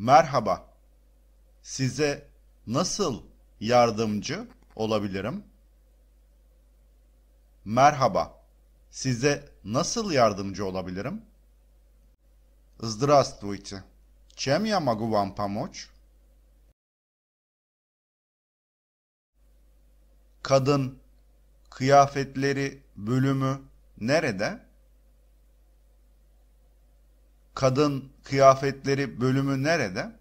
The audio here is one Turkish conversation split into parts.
Merhaba. Size nasıl yardımcı olabilirim? Merhaba. Size nasıl yardımcı olabilirim? Здравствуйте. Чем я могу вам помочь? Kadın kıyafetleri bölümü nerede? kadın kıyafetleri bölümü nerede?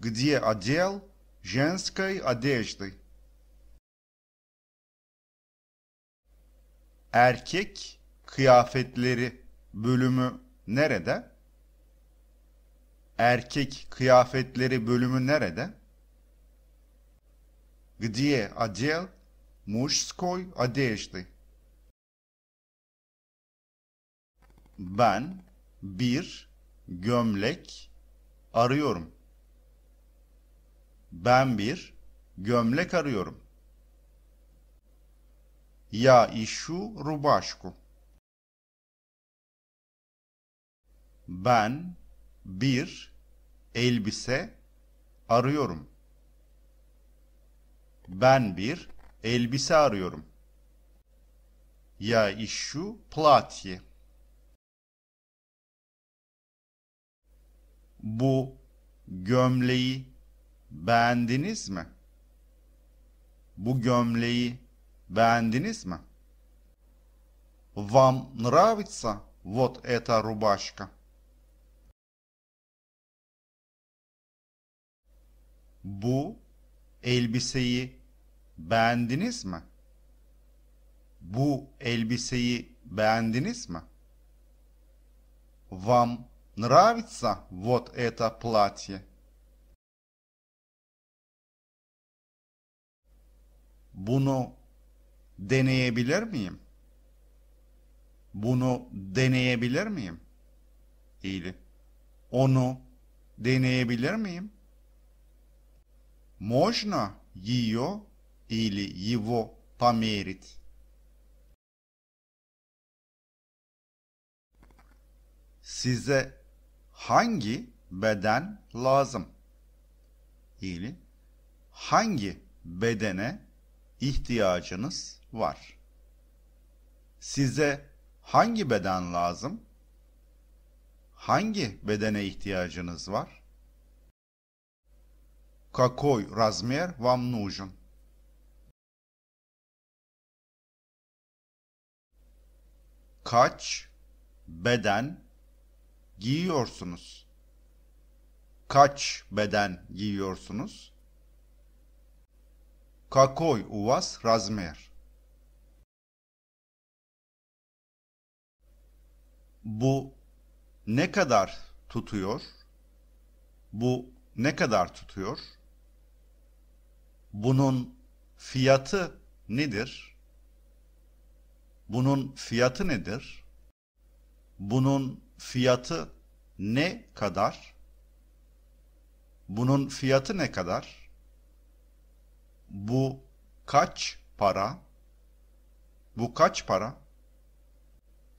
Где отдел женской одежды? Erkek kıyafetleri bölümü nerede? Erkek kıyafetleri bölümü nerede? Где отдел мужской одежды? Ben bir gömlek arıyorum. Ben bir gömlek arıyorum. Я ищу рубашку. Ben bir elbise arıyorum. Ben bir elbise arıyorum. Я ищу платье. bu gömleği beğendiniz mi? Bu gömleği beğendiniz mi? Вам нравится вот эта рубашка? Bu elbiseyi beğendiniz mi? Bu elbiseyi beğendiniz mi? Вам Нравится вот это платье? Bunu deneyebilir miyim? Bunu deneyebilir miyim? Или onu deneyebilir miyim? Можно ее или его померить? Size Hangi beden lazım? İyili. Hangi bedene ihtiyacınız var? Size hangi beden lazım? Hangi bedene ihtiyacınız var? Какой размер вам нужен? Kaç beden giyiyorsunuz? Kaç beden giyiyorsunuz? Какой у вас размер? Bu ne kadar tutuyor? Bu ne kadar tutuyor? Bunun fiyatı nedir? Bunun fiyatı nedir? Bunun fiyatı ne kadar? Bunun fiyatı ne kadar? Bu kaç para? Bu kaç para?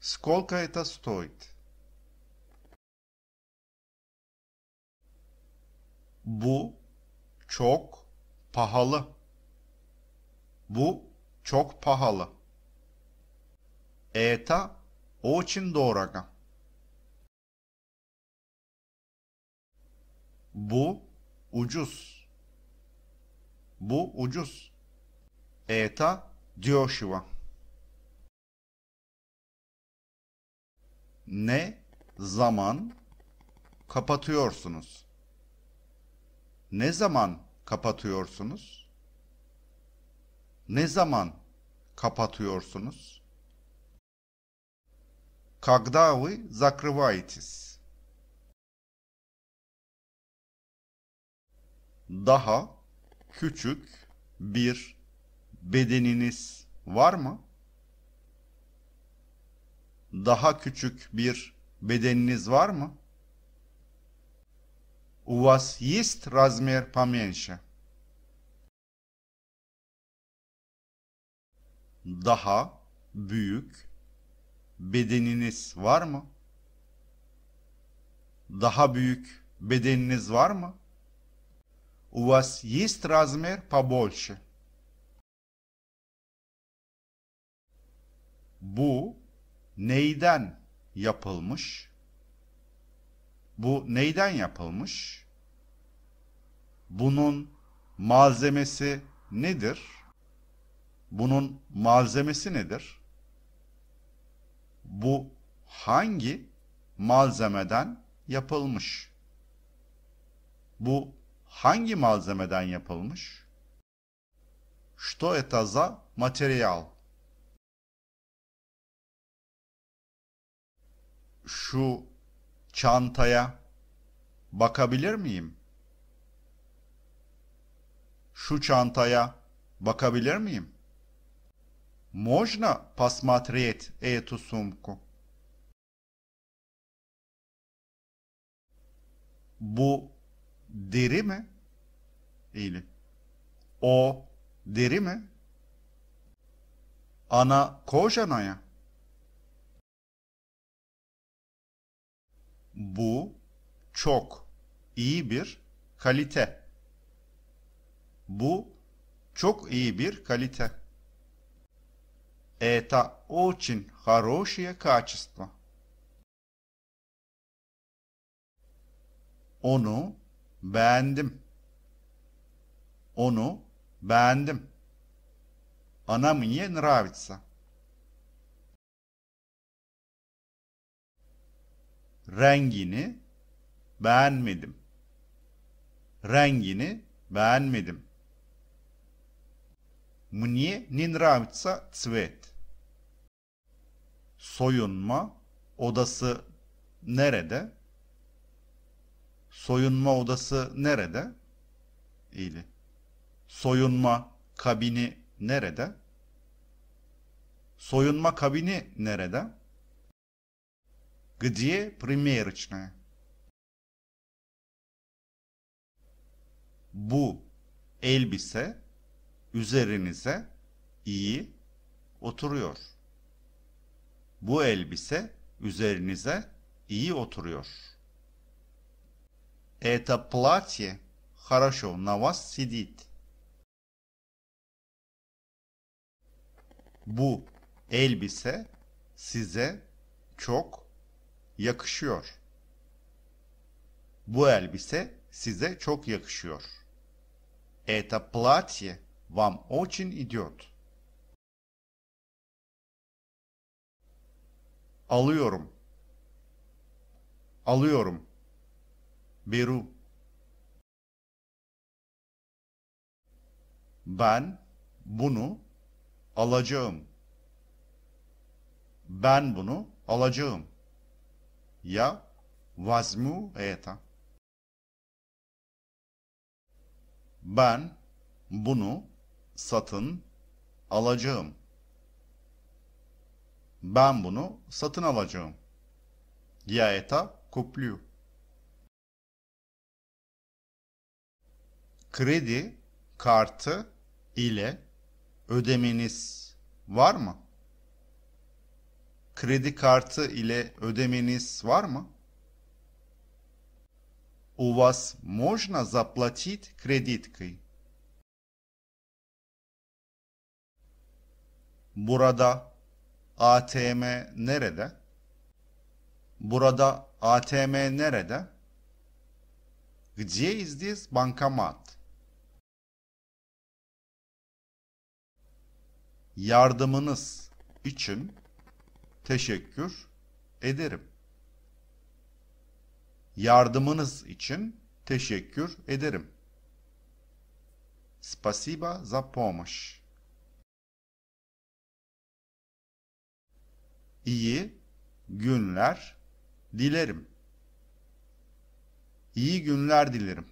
Сколько это стоит? Bu çok pahalı. Bu çok pahalı. Это очень дорого. Bu ucuz. Bu ucuz. Eta дешево. Ne zaman kapatıyorsunuz? Ne zaman kapatıyorsunuz? Ne zaman kapatıyorsunuz? Когда вы закрываетесь? daha küçük bir bedeniniz var mı? Daha küçük bir bedeniniz var mı? У вас есть размер поменьше? Daha büyük bedeniniz var mı? Daha büyük bedeniniz var mı? У вас есть размер побольше? Bu neyden yapılmış? Bu neyden yapılmış? Bunun malzemesi nedir? Bunun malzemesi nedir? Bu hangi malzemeden yapılmış? Bu hangi malzemeden yapılmış? Что это за материал? Şu çantaya bakabilir miyim? Şu çantaya bakabilir miyim? Можно посмотреть эту сумку? Bu deri mi? Değil. O deri mi? Она кожаная. Bu çok iyi bir kalite. Bu çok iyi bir kalite. Это очень хорошее качество. Onu Beğendim. Onu beğendim. Она мне нравится. Rengini beğenmedim. Rengini beğenmedim. Мне не нравится цвет. Soyunma odası nerede? Soyunma odası nerede? İyili. Soyunma kabini nerede? Soyunma kabini nerede? Где примерочная? Bu elbise üzerinize iyi oturuyor. Bu elbise üzerinize iyi oturuyor. Это платье хорошо на вас сидит. Bu elbise size çok yakışıyor. Bu elbise size çok yakışıyor. Это платье вам очень идет. Alıyorum. Alıyorum biru Ben bunu alacağım. Ben bunu alacağım. Ya vazmu eta. Ben bunu satın alacağım. Ben bunu satın alacağım. Ya eta куплю. kredi kartı ile ödemeniz var mı? Kredi kartı ile ödemeniz var mı? У вас можно заплатить кредиткой. Burada ATM nerede? Burada ATM nerede? Где здесь банкомат? yardımınız için teşekkür ederim. Yardımınız için teşekkür ederim. Спасибо за помощь. İyi günler dilerim. İyi günler dilerim.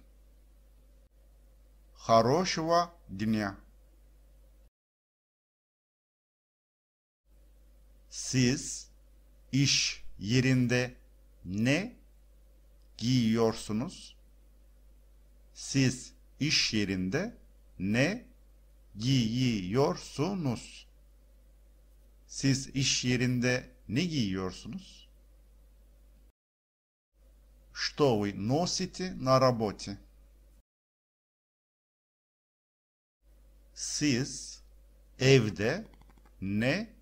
Хорошего дня. Siz iş yerinde ne giyiyorsunuz? Siz iş yerinde ne giyiyorsunuz? Siz iş yerinde ne giyiyorsunuz? Что вы носите на работе? Siz evde ne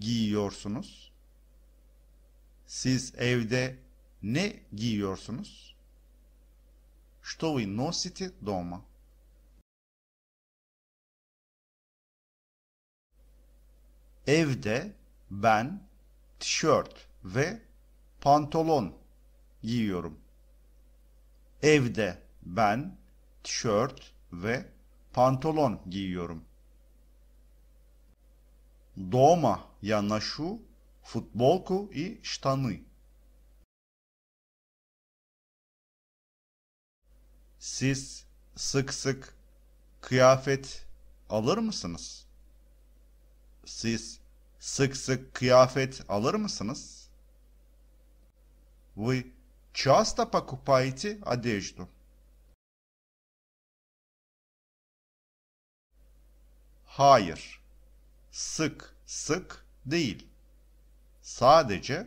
giyiyorsunuz? Siz evde ne giyiyorsunuz? Что вы носите дома? Evde ben tişört ve pantolon giyiyorum. Evde ben tişört ve pantolon giyiyorum. Дома я ношу футболку и штаны. Siz sık sık kıyafet alır mısınız? Siz sık sık kıyafet alır mısınız? Вы часто покупаете одежду? Hayır sık sık değil. Sadece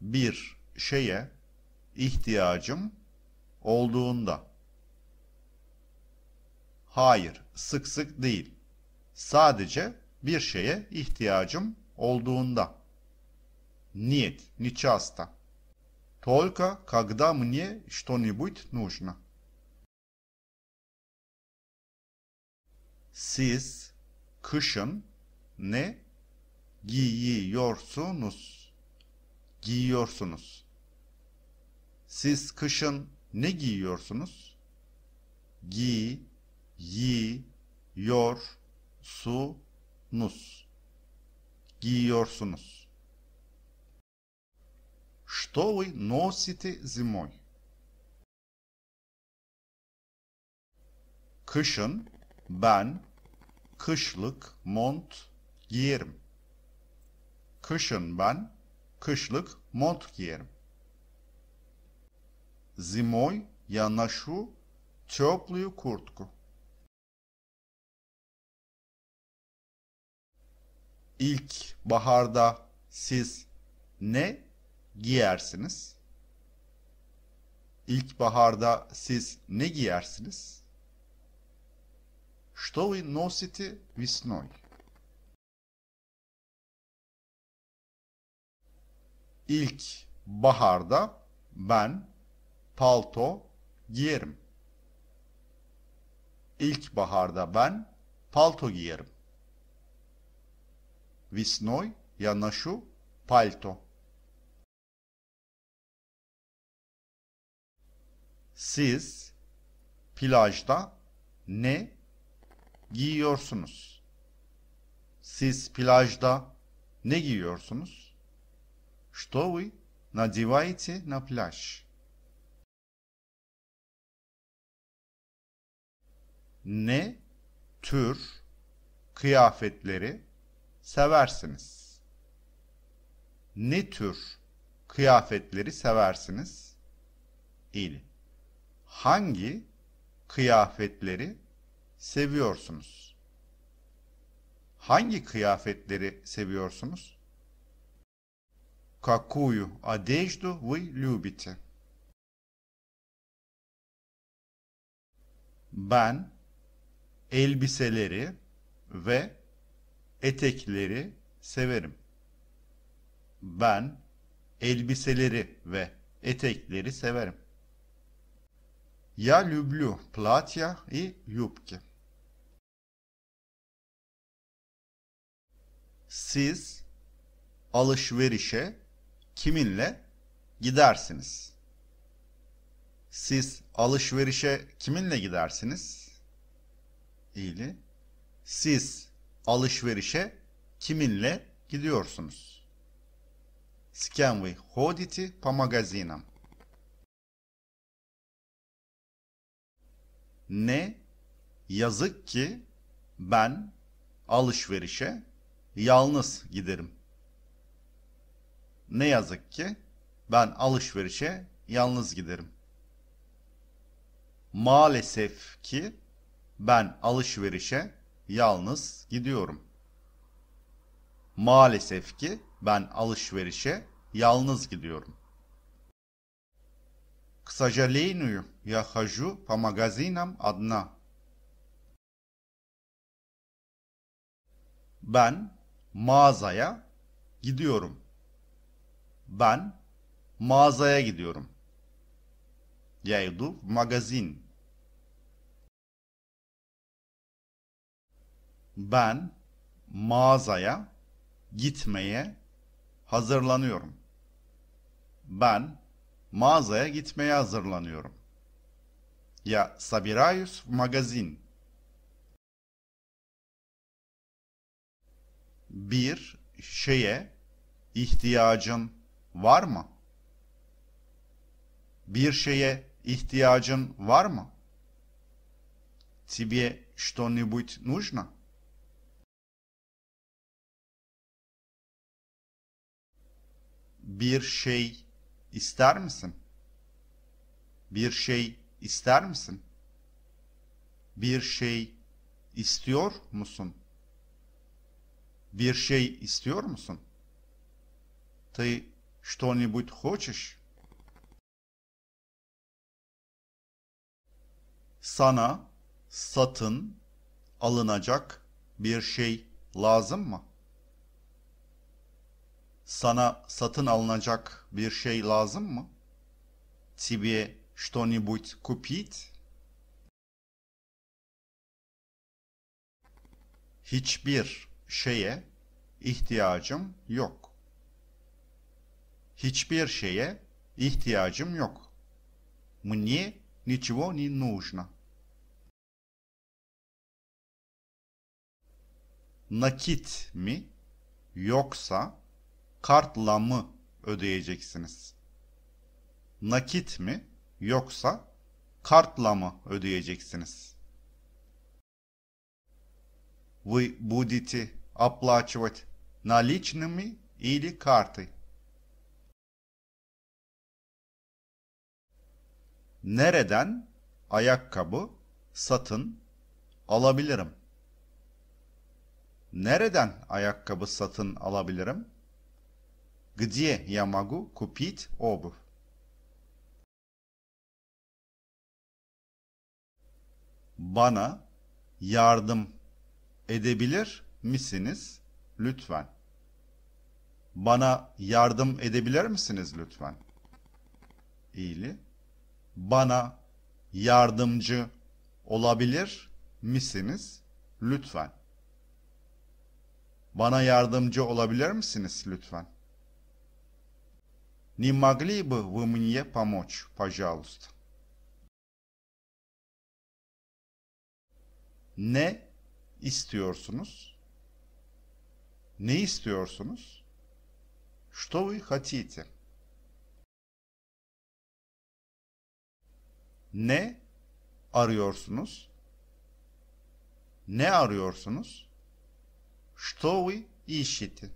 bir şeye ihtiyacım olduğunda. Hayır, sık sık değil. Sadece bir şeye ihtiyacım olduğunda. Niyet, не часто. Только когда мне что-нибудь нужно. Siz kışın ne giyiyorsunuz? Giyiyorsunuz. Siz kışın ne giyiyorsunuz? Gi, yi, yor, su, nus. Giyiyorsunuz. Что вы носите зимой? Kışın ben kışlık mont giyerim. Kışın ben kışlık mont giyerim. Zimoy я ношу теплую куртку. İlk baharda siz ne giyersiniz? İlk baharda siz ne giyersiniz? Что вы носите весной? İlk baharda ben palto giyerim. İlk baharda ben palto giyerim. Весной я ношу пальто. Siz plajda ne giyiyorsunuz? Siz plajda ne giyiyorsunuz? Что вы надеваете на плащ? Ne tür kıyafetleri seversiniz? Ne tür kıyafetleri seversiniz? İli. Hangi kıyafetleri seviyorsunuz? Hangi kıyafetleri seviyorsunuz? Какую одежду вы любите? Ben elbiseleri ve etekleri severim. Ben elbiseleri ve etekleri severim. Я люблю платья и юбки. Siz alışverişe kiminle gidersiniz? Siz alışverişe kiminle gidersiniz? İyili. Siz alışverişe kiminle gidiyorsunuz? С кем вы ходите по магазинам? Ne yazık ki ben alışverişe yalnız giderim. Ne yazık ki ben alışverişe yalnız giderim. Maalesef ki ben alışverişe yalnız gidiyorum. Maalesef ki ben alışverişe yalnız gidiyorum. К сожалению, я хожу по магазинам одна. Ben mağazaya gidiyorum. Ben mağazaya gidiyorum. Я иду в магазин. Ben mağazaya gitmeye hazırlanıyorum. Ben mağazaya gitmeye hazırlanıyorum. Я собираюсь в магазин. Bir şeye ihtiyacın var mı? Bir şeye ihtiyacın var mı? Тебе что-нибудь нужно? Bir şey ister misin? Bir şey ister misin? Bir şey istiyor musun? Bir şey istiyor musun? Ты Что-нибудь хочешь? Sana satın alınacak bir şey lazım mı? Sana satın alınacak bir şey lazım mı? Тебе что-нибудь купить? Hiçbir şeye ihtiyacım yok. Hiçbir şeye ihtiyacım yok. Мне ничего не нужно. Nakit mi yoksa kartla mı ödeyeceksiniz? Nakit mi yoksa kartla mı ödeyeceksiniz? Вы будете оплачивать наличными или картой? nereden ayakkabı satın alabilirim? Nereden ayakkabı satın alabilirim? Где я могу купить обувь? Bana yardım edebilir misiniz lütfen? Bana yardım edebilir misiniz lütfen? İyili bana yardımcı olabilir misiniz lütfen? Bana yardımcı olabilir misiniz lütfen? Не могли бы вы мне помочь, пожалуйста? Ne istiyorsunuz? Ne istiyorsunuz? Что вы хотите? Ne arıyorsunuz? Ne arıyorsunuz? Что вы ищете?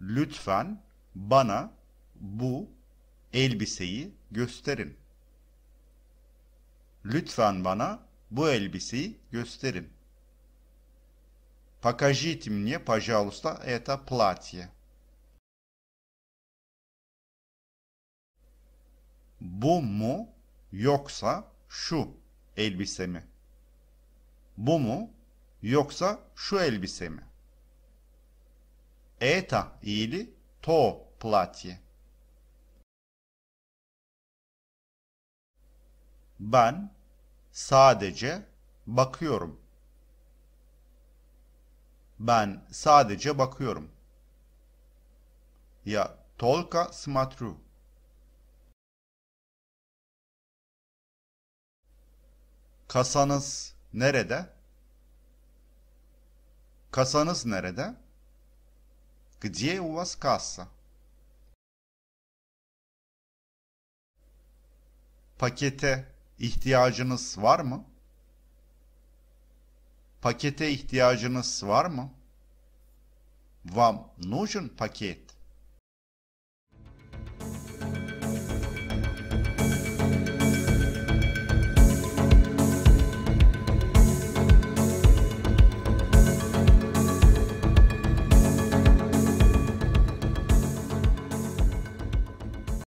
Lütfen bana bu elbiseyi gösterin. Lütfen bana bu elbiseyi gösterin. Покажите мне, пожалуйста, это платье. bu mu yoksa şu elbise mi? Bu mu yoksa şu elbise mi? Это или то платье? Ben sadece bakıyorum. Ben sadece bakıyorum. Ya только смотрю. Kasanız nerede? Kasanız nerede? Где у вас касса? Pakete ihtiyacınız var mı? Pakete ihtiyacınız var mı? Вам нужен пакет?